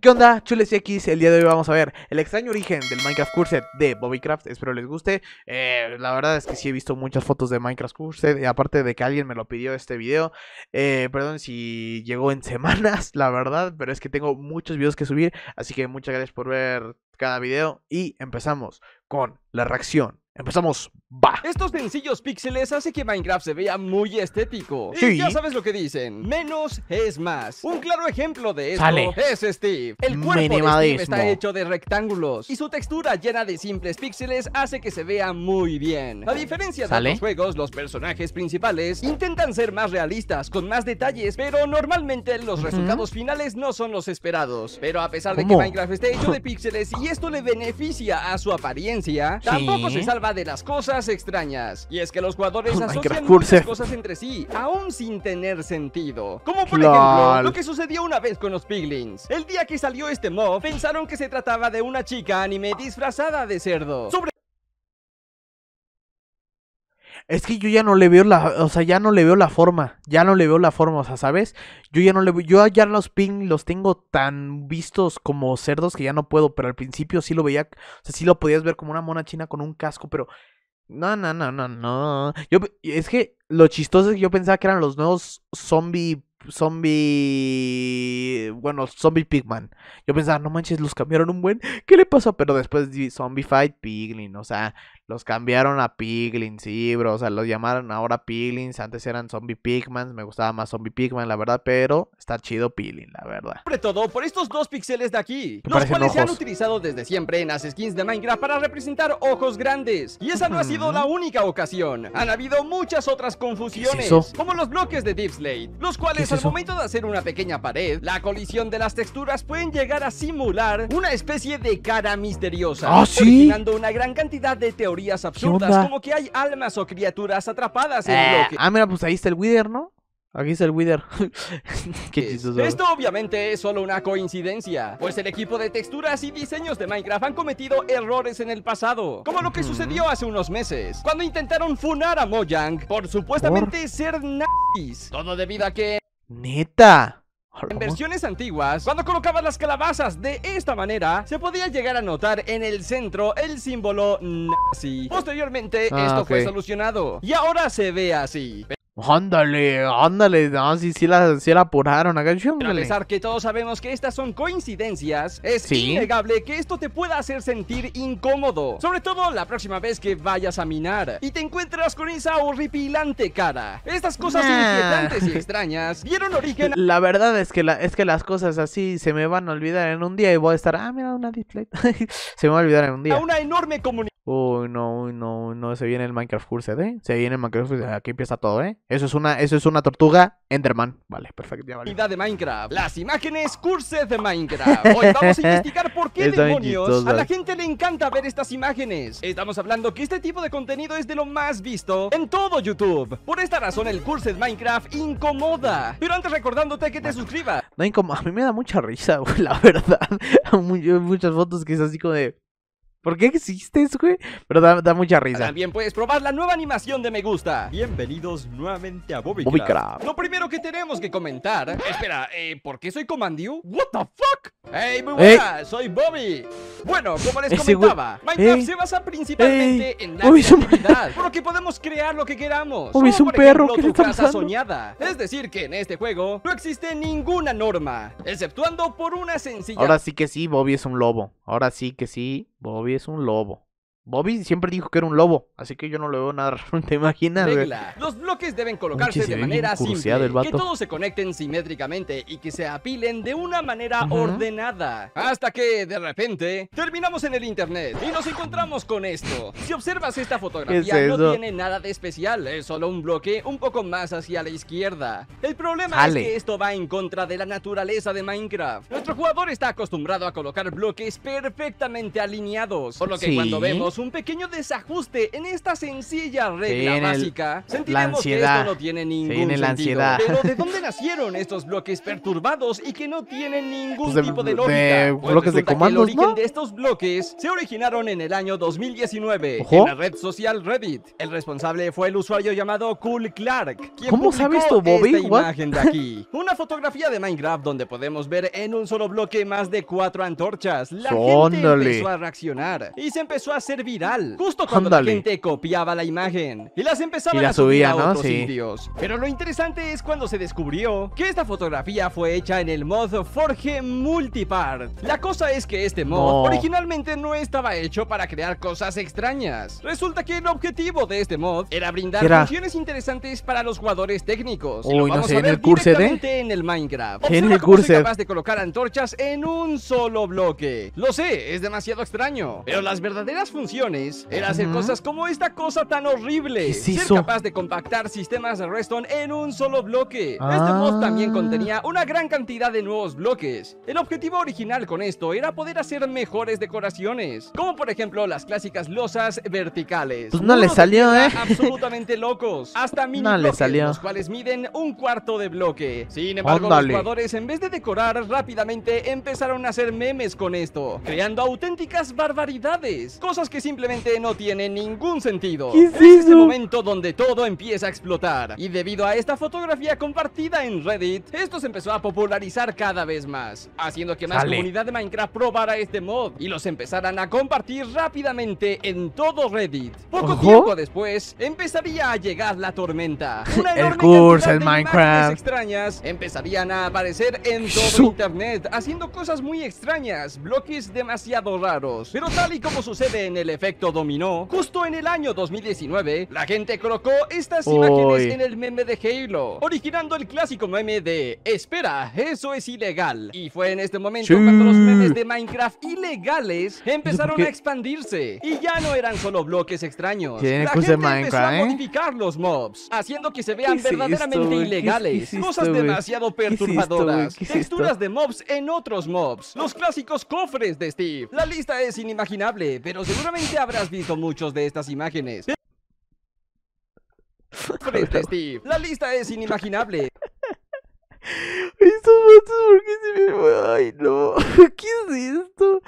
¿Qué onda? Chules y X, el día de hoy vamos a ver el extraño origen del Minecraft Cursed de Bobbycraft, espero les guste eh, La verdad es que sí he visto muchas fotos de Minecraft Cursed, aparte de que alguien me lo pidió este video eh, Perdón si llegó en semanas, la verdad, pero es que tengo muchos videos que subir, así que muchas gracias por ver cada video y empezamos con la reacción. Empezamos, va. Estos sencillos píxeles hace que Minecraft se vea muy estético. Y ya sabes lo que dicen, menos es más. Un claro ejemplo de esto es Steve. El cuerpo de Steve está hecho de rectángulos y su textura llena de simples píxeles hace que se vea muy bien. A diferencia de los juegos, los personajes principales intentan ser más realistas, con más detalles, pero normalmente los resultados finales no son los esperados. Pero a pesar de que Minecraft esté hecho de píxeles y esto le beneficia a su apariencia, tampoco se salva de las cosas extrañas. Y es que los jugadores oh asocian muchas cosas entre sí, aún sin tener sentido. Como por ejemplo, lo que sucedió una vez con los piglins. El día que salió este mob, pensaron que se trataba de una chica anime disfrazada de cerdo. Es que yo ya no le veo la, o sea, ya no le veo la forma, ya no le veo la forma, o sea, ¿sabes? Yo ya no le veo, yo ya los ping los tengo tan vistos como cerdos que ya no puedo, pero al principio sí lo veía, o sea, sí lo podías ver como una mona china con un casco, pero no, no, no, no, no. Yo es que lo chistoso es que yo pensaba que eran los nuevos zombie zombie bueno, zombie pigman. Yo pensaba, no manches, los cambiaron un buen. ¿Qué le pasó? Pero después zombie fight piglin, o sea, los cambiaron a Piglins, sí, bro. O sea, los llamaron ahora Piglins. Antes eran Zombie Pigmans. Me gustaba más Zombie Pigman, la verdad. Pero está chido Piglin, la verdad. Sobre todo por estos dos píxeles de aquí. Los cuales se han utilizado desde siempre en las skins de Minecraft para representar ojos grandes. Y esa no ha sido la única ocasión. Han habido muchas otras confusiones. como los bloques de Deep Slate. Los cuales al momento de hacer una pequeña pared, la colisión de las texturas pueden llegar a simular una especie de cara misteriosa. ¿Ah, sí? Originando una gran cantidad de teorías absurdas, como que hay almas o criaturas atrapadas en eh, que Ah, mira, pues ahí está el Wither, ¿no? Aquí está el Wither. Qué Esto obviamente es solo una coincidencia, pues el equipo de texturas y diseños de Minecraft han cometido errores en el pasado, como lo que sucedió hace unos meses, cuando intentaron funar a Mojang por supuestamente ser nazis. Todo debido a que... Neta. En versiones antiguas, cuando colocaban las calabazas de esta manera, se podía llegar a notar en el centro el símbolo nazi. Ah, Posteriormente, esto fue solucionado y ahora se ve así. Ándale, ándale, no, ah, sí, la, la apuraron acá. a pesar que todos sabemos que estas son coincidencias, es innegable que esto te pueda hacer sentir incómodo. Sobre todo la próxima vez que vayas a minar y te encuentras con esa horripilante cara. Estas cosas inquietantes y extrañas dieron origen a... La verdad es que, es que las cosas así se me van a olvidar en un día y voy a estar, ah, mira, una display. se me va a olvidar en un día. A una enorme comunidad Uy, no, uy, no, no, se viene el Minecraft Cursed, ¿eh? Se viene el Minecraft Cursed, aquí empieza todo, ¿eh? Eso es una, eso es una tortuga Enderman. Vale, perfecto, ya vale. de Minecraft, las imágenes Cursed de Minecraft. Hoy vamos a investigar por qué demonios a la gente le encanta ver estas imágenes. Estamos hablando que este tipo de contenido es de lo más visto en todo YouTube. Por esta razón el Cursed Minecraft incomoda. Pero antes recordándote que te suscribas. No incomoda, a mí me da mucha risa, la verdad. Muchas fotos que es así como de... ¿Por qué existes, güey? Pero da, mucha risa. También puedes probar la nueva animación de Me Gusta. Bienvenidos nuevamente a Bobby, Lo primero que tenemos que comentar... Espera, eh, ¿por qué soy Comandio? ¿What the fuck? Hey, muy buenas, soy Bobby. Bueno, como les comentaba, Minecraft se basa principalmente en la Bobby creatividad, por lo que podemos crear lo que queramos. Bobby es un perro que tu soñada. Es decir, que en este juego no existe ninguna norma, exceptuando por una sencilla. Ahora sí que sí, Bobby es un lobo. Ahora sí que sí, Bobby es un lobo. Bobby siempre dijo que era un lobo, así que yo no le veo nada raro, ¿te imaginas? Regla. Los bloques deben colocarse de manera simple, que todos se conecten simétricamente y que se apilen de una manera ordenada. Hasta que, de repente, terminamos en el internet y nos encontramos con esto. Si observas esta fotografía, no tiene nada de especial, es solo un bloque un poco más hacia la izquierda. El problema es que esto va en contra de la naturaleza de Minecraft. Nuestro jugador está acostumbrado a colocar bloques perfectamente alineados, por lo que cuando vemos un pequeño desajuste en esta sencilla regla básica, sentiremos que esto no tiene ningún sentido. La ansiedad. Pero ¿de dónde nacieron estos bloques perturbados y que no tienen ningún pues tipo de lógica? De bloques de pues comandos, el origen ¿no? de estos bloques se originaron en el año 2019 en la red social Reddit. El responsable fue el usuario llamado Cool Clark, quien ¿Cómo sabes Bobby? Esta imagen de aquí. Una fotografía de Minecraft donde podemos ver en un solo bloque más de cuatro antorchas. La gente empezó a reaccionar y se empezó a servir justo cuando la gente copiaba la imagen y las empezaban a subir a otros indios. Pero lo interesante es cuando se descubrió que esta fotografía fue hecha en el mod Forge Multipart. La cosa es que este mod originalmente no estaba hecho para crear cosas extrañas. Resulta que el objetivo de este mod era brindar funciones interesantes para los jugadores técnicos. vamos a ver en el curso ¿eh? en el Minecraft. en el curso de colocar antorchas en un solo bloque. Lo sé, es demasiado extraño, pero las verdaderas funciones era hacer cosas como esta cosa tan horrible. Es ser capaz de compactar sistemas de Redstone en un solo bloque. Este mod ah. también contenía una gran cantidad de nuevos bloques. El objetivo original con esto era poder hacer mejores decoraciones, como por ejemplo las clásicas losas verticales. Pues no le salió, ¿eh? Absolutamente locos. Hasta mini los cuales miden un cuarto de bloque. Sin embargo, los jugadores en vez de decorar rápidamente empezaron a hacer memes con esto, creando auténticas barbaridades, cosas que simplemente no tiene ningún sentido. ¿Qué es, es este momento donde todo empieza a explotar. Y debido a esta fotografía compartida en Reddit, esto se empezó a popularizar cada vez más, haciendo que más comunidad de Minecraft probara este mod y los empezaran a compartir rápidamente en todo Reddit. Poco tiempo después, empezaría a llegar la tormenta. Una el curso, Minecraft. extrañas empezarían a aparecer en todo internet, haciendo cosas muy extrañas, bloques demasiado raros. Pero tal y como sucede en el efecto dominó, justo en el año 2019, la gente colocó estas imágenes en el meme de Halo, originando el clásico meme de Espera, eso es ilegal. Y fue en este momento cuando los memes de Minecraft ilegales empezaron a expandirse. Y ya no eran solo bloques extraños. La gente empezó a eh? modificar los mobs, haciendo que se vean verdaderamente ilegales. cosas demasiado perturbadoras. texturas de mobs en otros mobs. Los clásicos cofres de Steve. La lista es inimaginable, pero seguramente Seguramente habrás visto muchos de estas imágenes. Steve, la lista es inimaginable qué es esto?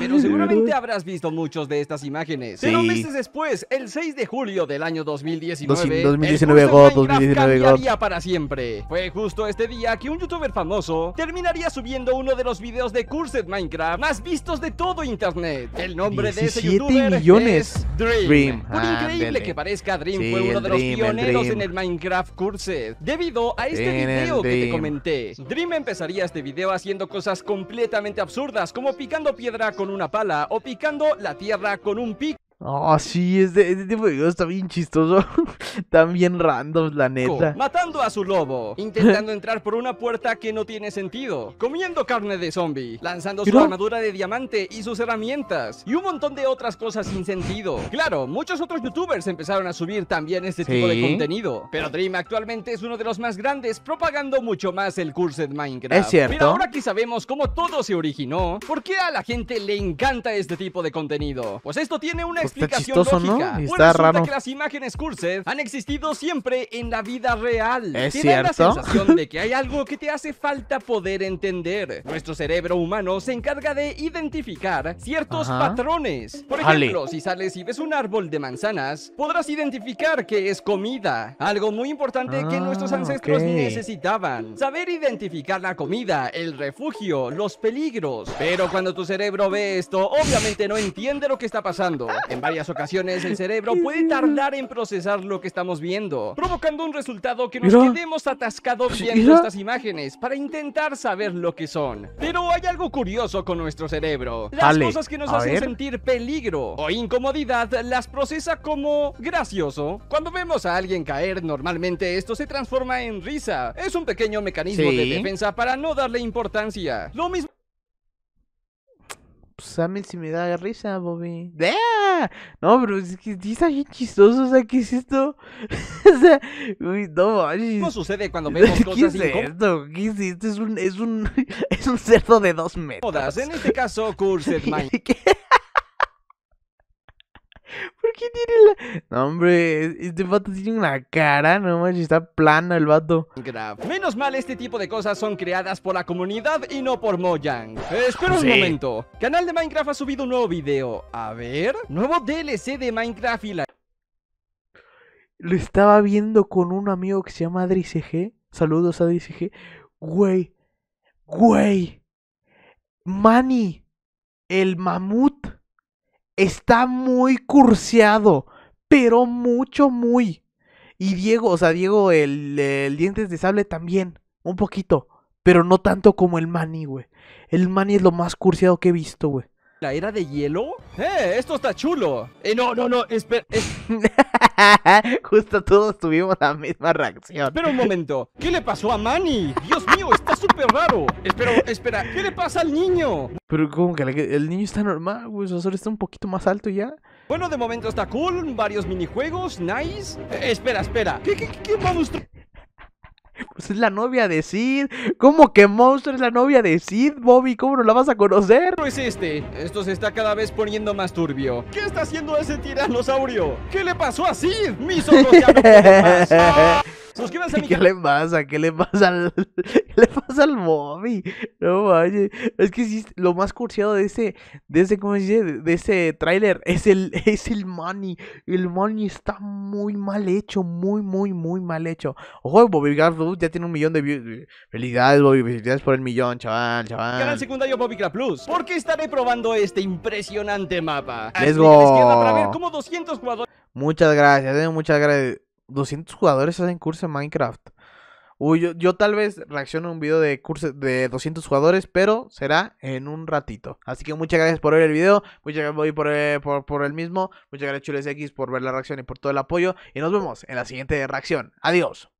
Pero seguramente habrás visto muchos de estas imágenes. Sí. Pero meses después, el 6 de julio del año 2019, 2019 el cambiaría para siempre. Fue justo este día que un youtuber famoso terminaría subiendo uno de los videos de Cursed Minecraft más vistos de todo internet. El nombre de ese youtuber es Dream. Por increíble que parezca, Dream fue uno de los pioneros en el Minecraft Cursed. Debido a este video que te comenté. Dream empezaría este video haciendo cosas completamente absurdas, como picando piedra con una pala o picando la tierra con un pico. Ah, sí, este, tipo de está bien chistoso. También random, la neta. Matando a su lobo. Intentando entrar por una puerta que no tiene sentido. Comiendo carne de zombie. Lanzando su armadura de diamante y sus herramientas. Y un montón de otras cosas sin sentido. Claro, muchos otros youtubers empezaron a subir también este tipo de contenido. Pero Dream actualmente es uno de los más grandes, propagando mucho más el curso de Minecraft. Es cierto. Pero ahora que sabemos cómo todo se originó, ¿por qué a la gente le encanta este tipo de contenido? Pues esto tiene una pues explicación está chistoso, ¿no? está raro. que las imágenes curses han existido siempre en la vida real. Es cierto. la sensación de que hay algo que te hace falta poder entender. Nuestro cerebro humano se encarga de identificar ciertos patrones. Por ejemplo, si sales y ves un árbol de manzanas, podrás identificar que es comida. Algo muy importante que ah, nuestros ancestros necesitaban. Saber identificar la comida, el refugio, los peligros. Pero cuando tu cerebro ve esto, obviamente no entiende lo que está pasando en varias ocasiones el cerebro puede tardar en procesar lo que estamos viendo, provocando un resultado que nos quedemos atascados pues, viendo estas imágenes para intentar saber lo que son. Pero hay algo curioso con nuestro cerebro. Las cosas que nos hacen sentir peligro o incomodidad las procesa como gracioso. Cuando vemos a alguien caer, normalmente esto se transforma en risa. Es un pequeño mecanismo de defensa para no darle importancia. Lo mismo pues a me da risa, Bobby. De. No, pero es que está bien chistoso, o sea, ¿qué es esto? o sea, uy, no ¿Cómo sucede cuando vemos cosas ¿Qué es esto? es un, es un, es un cerdo de dos metros. Todas, en este caso, Cursed Mind qué tiene la.? No, hombre, este vato tiene una cara, no manches, está plano el vato. Menos mal, este tipo de cosas son creadas por la comunidad y no por Mojang. espera un momento. Canal de Minecraft ha subido un nuevo video. A ver, nuevo DLC de Minecraft y la. Lo estaba viendo con un amigo que se llama Adri Saludos a Adri CG. Güey, Manny, el mamut está muy curseado, pero mucho, muy. Y Diego, o sea, Diego, el, dientes de sable también, un poquito, pero no tanto como el Manny, güey. El Manny es lo más curseado que he visto, güey era de hielo? ¡Eh! ¡Esto está chulo! ¡Eh, no, no, no! Espera. Eh. Justo todos tuvimos la misma reacción. Espera un momento. ¿Qué le pasó a Manny? Dios mío, está súper raro. Espera, espera. ¿Qué le pasa al niño? Pero como que el niño está normal, güey. Solo está un poquito más alto ya. Bueno, de momento está cool. Varios minijuegos. Nice. Eh, espera, espera. ¿Qué, qué, qué mostrar es la novia de Sid. ¿Cómo que monstruo es la novia de Sid, Bobby? ¿Cómo no la vas a conocer? No es este. Esto se está cada vez poniendo más turbio. ¿Qué está haciendo ese tiranosaurio? ¿Qué le pasó a Sid? Mis ojos más. ¿Qué le pasa? ¿Qué le pasa al, ¿Qué le pasa al Bobby? No vaya. Es que lo más cursiado de ese, de ese, ¿cómo se dice? De ese tráiler es el, es el money. El money está muy mal hecho, muy, muy, muy mal hecho. Ojo, Bobby Garfield ya tiene un millón de views. Eh, felicidades, Bobby, felicidades por el millón, chaval, chaval. Canal secundario Bobby Craft Plus. qué estaré probando este impresionante mapa. Let's go. Muchas gracias, eh, muchas gracias. 200 jugadores hacen curso en Minecraft. Uy, yo, tal vez reacciono un video de curso de 200 jugadores, pero será en un ratito. Así que muchas gracias por ver el video, muchas gracias eh, por, el mismo, muchas gracias Chules X por ver la reacción y por todo el apoyo. Y nos vemos en la siguiente reacción. Adiós.